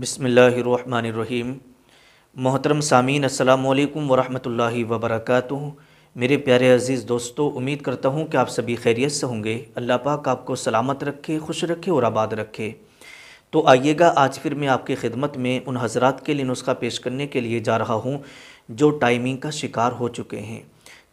बसमीम मोहतरम सामीन अल्लाम वरहमल वबरक मेरे प्यारे अज़ीज़ दोस्तों उम्मीद करता हूँ कि आप सभी खैरियत से होंगे अल्लाह पाक आपको सलामत रखे खुश रखे और आबाद रखे तो आइएगा आज फिर मैं आपकी खिदमत में उन हजरा के लिए नुस्खा पेश करने के लिए जा रहा हूँ जो टाइमिंग का शिकार हो चुके हैं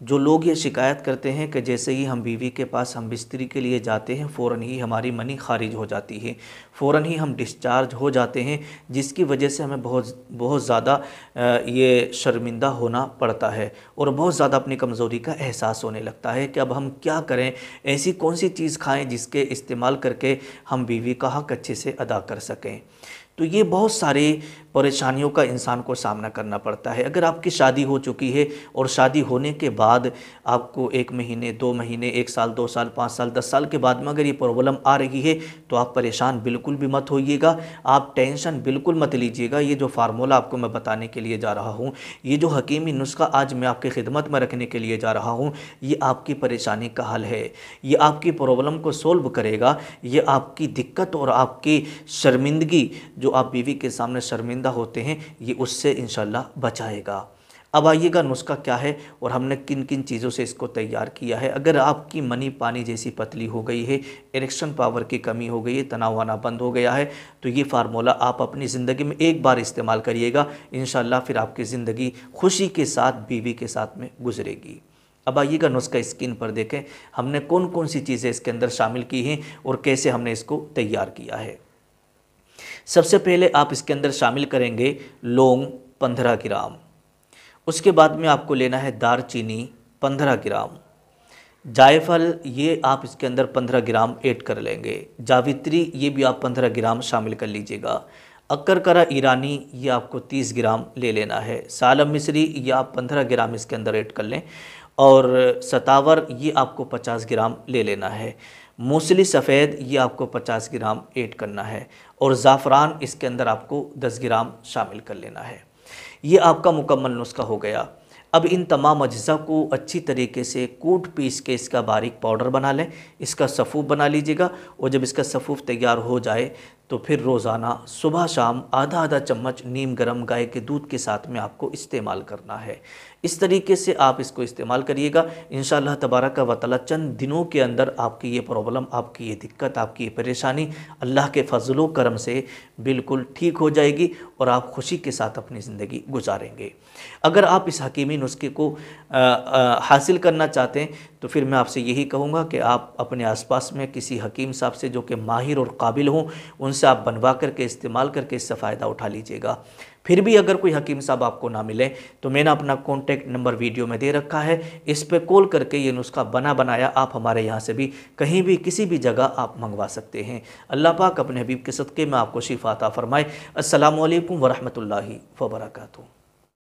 जो लोग ये शिकायत करते हैं कि जैसे ही हम बीवी के पास हम बिस्तरी के लिए जाते हैं फ़ौर ही हमारी मनी खारिज हो जाती है फ़ौर ही हम डिस्चार्ज हो जाते हैं जिसकी वजह से हमें बहुत बहुत ज़्यादा ये शर्मिंदा होना पड़ता है और बहुत ज़्यादा अपनी कमज़ोरी का एहसास होने लगता है कि अब हम क्या करें ऐसी कौन सी चीज़ खाएँ जिसके इस्तेमाल करके हम बीवी का हक अच्छे से अदा कर सकें तो ये बहुत सारे परेशानियों का इंसान को सामना करना पड़ता है अगर आपकी शादी हो चुकी है और शादी होने के बाद आपको एक महीने दो महीने एक साल दो साल पाँच साल दस साल के बाद में अगर ये प्रॉब्लम आ रही है तो आप परेशान बिल्कुल भी मत होइएगा आप टेंशन बिल्कुल मत लीजिएगा ये जो फार्मूला आपको मैं बताने के लिए जा रहा हूँ ये जो हकीमी नुस्खा आज मैं आपकी खिदमत में रखने के लिए जा रहा हूँ ये आपकी परेशानी का हल है ये आपकी प्रॉब्लम को सोल्व करेगा ये आपकी दिक्कत और आपकी शर्मिंदगी जो आप बीवी के सामने शर्मिंदा होते हैं ये उससे इन बचाएगा अब आइएगा नुस्खा क्या है और हमने किन किन चीज़ों से इसको तैयार किया है अगर आपकी मनी पानी जैसी पतली हो गई है इरेक्शन पावर की कमी हो गई है तनाव आना बंद हो गया है तो ये फार्मूला आप अपनी ज़िंदगी में एक बार इस्तेमाल करिएगा इन फिर आपकी ज़िंदगी खुशी के साथ बीवी के साथ में गुजरेगी अब आइएगा नुस्खा स्किन पर देखें हमने कौन कौन सी चीज़ें इसके अंदर शामिल की हैं और कैसे हमने इसको तैयार किया है सबसे पहले आप इसके अंदर शामिल करेंगे लौंग पंद्रह ग्राम उसके बाद में आपको लेना है दारचीनी पंद्रह ग्राम जायफल ये आप इसके अंदर पंद्रह ग्राम ऐड कर लेंगे जावित्री ये भी आप पंद्रह ग्राम शामिल कर लीजिएगा अक्करकरा ईरानी ये आपको तीस ग्राम ले लेना है सालम मिश्री ये आप पंद्रह ग्राम इसके अंदर ऐड कर लें और सतावर ये आपको पचास ग्राम ले लेना है मूसली सफ़ेद ये आपको 50 ग्राम ऐड करना है और ज़ाफ़रान इसके अंदर आपको 10 ग्राम शामिल कर लेना है ये आपका मुकम्मल नुस्खा हो गया अब इन तमाम अज्जा को अच्छी तरीके से कूट पीस के इसका बारीक पाउडर बना लें इसका सफ़ूफ बना लीजिएगा और जब इसका सफ़ूफ तैयार हो जाए तो फिर रोज़ाना सुबह शाम आधा आधा चम्मच नीम गरम गाय के दूध के साथ में आपको इस्तेमाल करना है इस तरीके से आप इसको इस्तेमाल करिएगा इन तबारा का वाली चंद दिनों के अंदर आपकी ये प्रॉब्लम आपकी ये दिक्कत आपकी ये परेशानी अल्लाह के फजलो करम से बिल्कुल ठीक हो जाएगी और आप खुशी के साथ अपनी ज़िंदगी गुजारेंगे अगर आप इस हकीमी नुस्खे को आ, आ, हासिल करना चाहते हैं तो फिर मैं आपसे यही कहूँगा कि आप अपने आसपास में किसी हकीम साहब से जो कि माहिर और काबिल हों उन उनसे आप बनवा करके इस्तेमाल करके इससे फ़ायदा उठा लीजिएगा फिर भी अगर कोई हकीम साहब आपको ना मिले तो मैंने अपना कॉन्टैक्ट नंबर वीडियो में दे रखा है इस पर कॉल करके ये नुस्खा बना बनाया आप हमारे यहाँ से भी कहीं भी किसी भी जगह आप मंगवा सकते हैं अल्लाह पाक अपने हबीब के सदक़े में आपको शिफाता फ़रमाए अल्लाम वरहमल वर्का